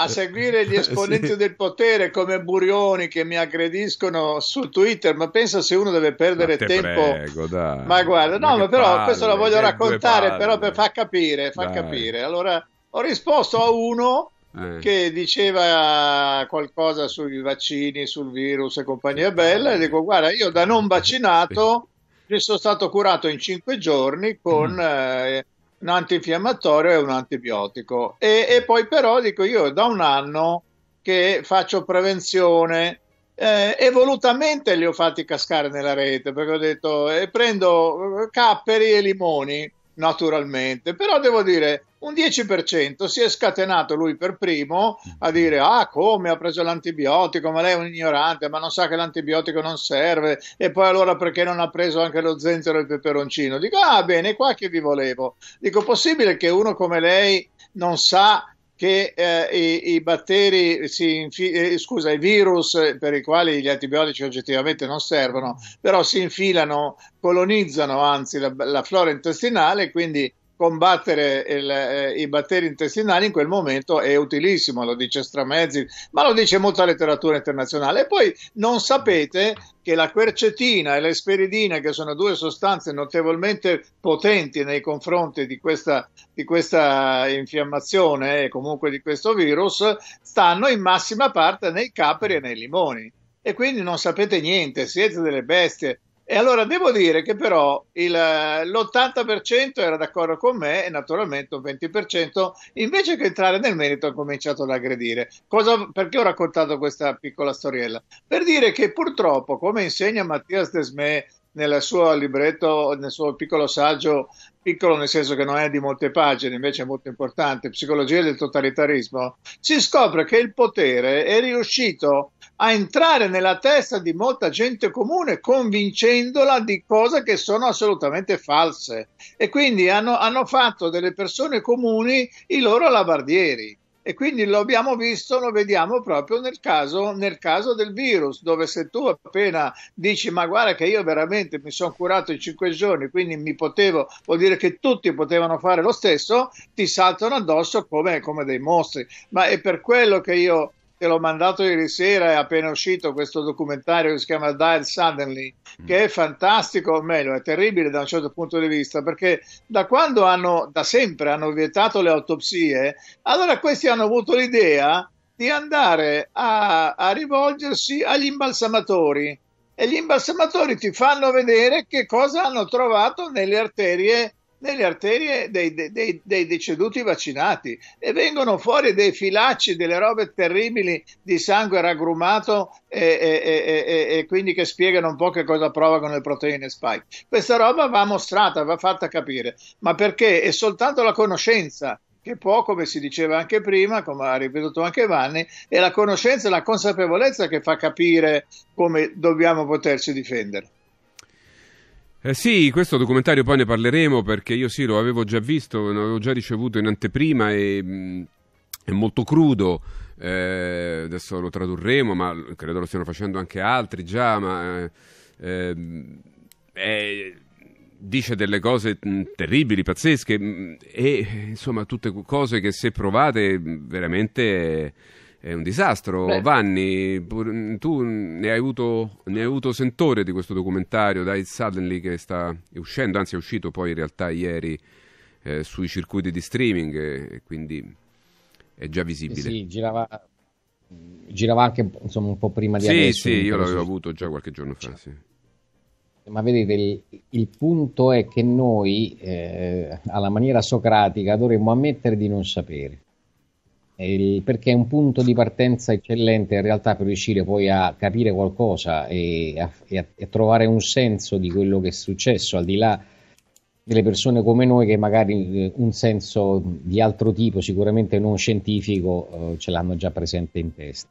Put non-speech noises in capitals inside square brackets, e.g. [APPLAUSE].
a eh, seguire gli eh, esponenti sì. del potere come Burioni che mi aggrediscono su Twitter, ma pensa se uno deve perdere ma tempo. Prego, dai. Ma guarda, no, ma, però palle, questo lo voglio raccontare, però per far capire, far capire. Allora, ho risposto a uno eh. che diceva qualcosa sui vaccini, sul virus e compagnia bella, e dico guarda, io da non [LAUGHS] vaccinato sì. sono stato curato in cinque giorni con... Mm. Eh, un antinfiammatorio e un antibiotico. E, e, poi però dico io da un anno che faccio prevenzione eh, e volutamente li ho fatti cascare nella rete perché ho detto eh, prendo capperi e limoni naturalmente, però devo dire un 10% si è scatenato lui per primo a dire ah come ha preso l'antibiotico ma lei è un ignorante ma non sa che l'antibiotico non serve e poi allora perché non ha preso anche lo zenzero e il peperoncino dico ah bene qua che vi volevo dico possibile che uno come lei non sa che eh, i, i, batteri, infi- eh, scusa, i virus eh, per i quali gli antibiotici oggettivamente non servono, però si infilano, colonizzano anzi la, la flora intestinale, quindi combattere il, eh, i batteri intestinali in quel momento è utilissimo, lo dice Stramezzi, ma lo dice molta letteratura internazionale. E poi non sapete che la quercetina e l'esperidina, che sono due sostanze notevolmente potenti nei confronti di questa, di questa infiammazione e comunque di questo virus, stanno in massima parte nei capri e nei limoni. E quindi non sapete niente, siete delle bestie e allora devo dire che però il, l'80% era d'accordo con me e naturalmente un 20% invece che entrare nel merito ha cominciato ad aggredire. Cosa, perché ho raccontato questa piccola storiella? Per dire che purtroppo, come insegna Mattias Desmet nel suo libretto, nel suo piccolo saggio, piccolo nel senso che non è di molte pagine, invece è molto importante, Psicologia del totalitarismo, si scopre che il potere è riuscito a entrare nella testa di molta gente comune convincendola di cose che sono assolutamente false e quindi hanno, hanno fatto delle persone comuni i loro lavardieri e quindi lo abbiamo visto, lo vediamo proprio nel caso, nel caso, del virus, dove se tu appena dici ma guarda che io veramente mi sono curato in cinque giorni, quindi mi potevo, vuol dire che tutti potevano fare lo stesso, ti saltano addosso come, come dei mostri. Ma è per quello che io te l'ho mandato ieri sera, è appena uscito questo documentario che si chiama Dire Suddenly, mm. che è fantastico, o meglio, è terribile da un certo punto di vista, perché da quando hanno, da sempre hanno vietato le autopsie, allora questi hanno avuto l'idea di andare a, a rivolgersi agli imbalsamatori e gli imbalsamatori ti fanno vedere che cosa hanno trovato nelle arterie nelle arterie dei, dei, dei, deceduti vaccinati e vengono fuori dei filacci, delle robe terribili di sangue raggrumato e, e, e, e, quindi che spiegano un po' che cosa provocano le proteine spike. Questa roba va mostrata, va fatta capire, ma perché è soltanto la conoscenza che può, come si diceva anche prima, come ha ripetuto anche Vanni, è la conoscenza e la consapevolezza che fa capire come dobbiamo poterci difendere. Eh sì, questo documentario poi ne parleremo perché io sì, lo avevo già visto, lo avevo già ricevuto in anteprima e mh, mm, è molto crudo. Eh, adesso lo tradurremo, ma credo lo stiano facendo anche altri già. Ma eh, ehm, dice delle cose mm, terribili, pazzesche, mm, e insomma, tutte cose che se provate veramente è un disastro. Beh. Vanni, tu ne hai, avuto, ne hai, avuto, sentore di questo documentario, da Dai Suddenly, che sta uscendo, anzi è uscito poi in realtà ieri eh, sui circuiti di streaming, e quindi è già visibile. Eh sì, girava, girava anche insomma, un po' prima di sì, adesso. Sì, sì, io l'avevo avuto già qualche giorno fa, cioè, sì. Ma vedete, il, il, punto è che noi, eh, alla maniera socratica, dovremmo ammettere di non sapere il, perché è un punto di partenza eccellente in realtà per riuscire poi a capire qualcosa e a, e a, a trovare un senso di quello che è successo, al di là delle persone come noi che magari eh, un senso di altro tipo, sicuramente non scientifico, eh, ce l'hanno già presente in testa.